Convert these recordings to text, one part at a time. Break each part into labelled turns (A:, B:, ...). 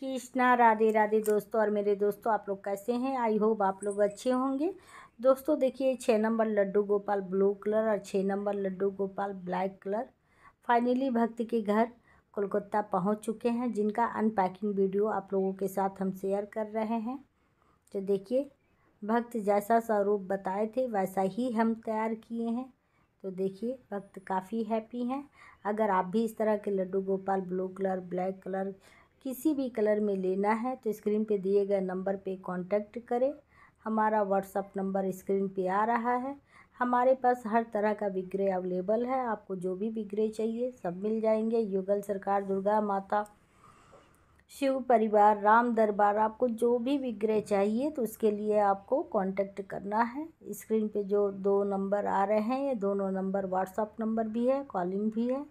A: कृष्णा राधे राधे दोस्तों और मेरे दोस्तों आप लोग कैसे हैं आई होप आप लोग अच्छे होंगे दोस्तों देखिए छः number Laddu Gopal blue colour और छः number Laddu Gopal black colour finally भक्त के घर कोलकाता पहुंच चुके हैं जिनका अनपैकिंग वीडियो आप लोगों के साथ हम शेयर कर रहे हैं तो देखिए भक्त जैसा स्वरूप बताए थे वैसा ही हम तैयार किए हैं तो देखिए भक्त काफ़ी हैप्पी हैं अगर आप भी इस तरह के Laddu Gopal blue colour black colour किसी भी कलर में लेना है तो स्क्रीन पे दिए गए नंबर पे कांटेक्ट करें हमारा व्हाट्सअप नंबर स्क्रीन पे आ रहा है हमारे पास हर तरह का विग्रह अवेलेबल है आपको जो भी विग्रह चाहिए सब मिल जाएंगे युगल सरकार दुर्गा माता शिव परिवार राम दरबार आपको जो भी विग्रह चाहिए तो उसके लिए आपको कांटेक्ट करना है स्क्रीन पे जो दो नंबर आ रहे हैं ये दोनों नंबर व्हाट्सअप नंबर भी है कॉलिंग भी है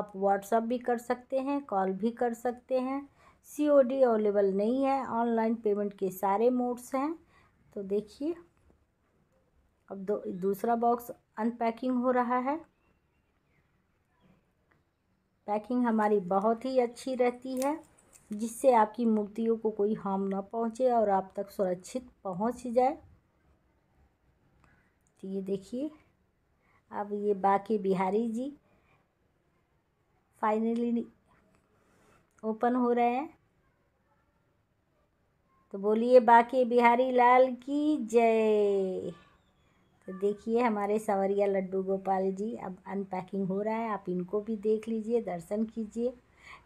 A: आप व्हाट्सअप भी कर सकते हैं कॉल भी कर सकते हैं सीओडी अवेलेबल नहीं है ऑनलाइन पेमेंट के सारे मोड्स हैं तो देखिए अब दो दूसरा बॉक्स अनपैकिंग हो रहा है पैकिंग हमारी बहुत ही अच्छी रहती है जिससे आपकी मूर्तियों को कोई हार्म ना पहुंचे और आप तक सुरक्षित पहुंच जाए तो ये देखिए अब ये बाकी बिहारी जी फाइनली ओपन हो रहे हैं तो बोलिए बाकी बिहारी लाल की जय तो देखिए हमारे सवरिया लड्डू गोपाल जी अब अनपैकिंग हो रहा है आप इनको भी देख लीजिए दर्शन कीजिए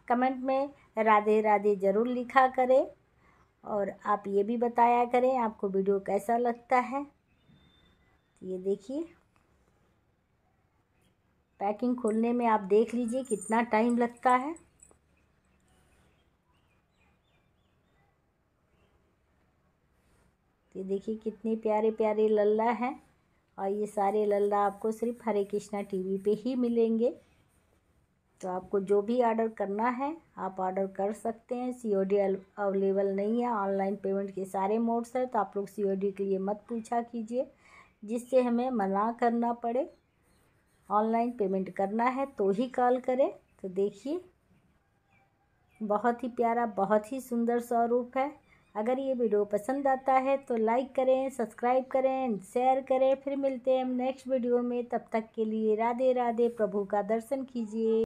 A: कमेंट में राधे राधे ज़रूर लिखा करें और आप ये भी बताया करें आपको वीडियो कैसा लगता है तो ये देखिए पैकिंग खोलने में आप देख लीजिए कितना टाइम लगता है ये देखिए कितने प्यारे प्यारे लल्ला हैं और ये सारे लल्ला आपको सिर्फ हरे कृष्णा टीवी पे ही मिलेंगे तो आपको जो भी ऑर्डर करना है आप ऑर्डर कर सकते हैं सीओडी अवेलेबल नहीं है ऑनलाइन पेमेंट के सारे मोड्स हैं तो आप लोग सीओडी के लिए मत पूछा कीजिए जिससे हमें मना करना पड़े ऑनलाइन पेमेंट करना है तो ही कॉल करें तो देखिए बहुत ही प्यारा बहुत ही सुंदर स्वरूप है अगर ये वीडियो पसंद आता है तो लाइक करें सब्सक्राइब करें शेयर करें फिर मिलते हैं हम नेक्स्ट वीडियो में तब तक के लिए राधे राधे प्रभु का दर्शन कीजिए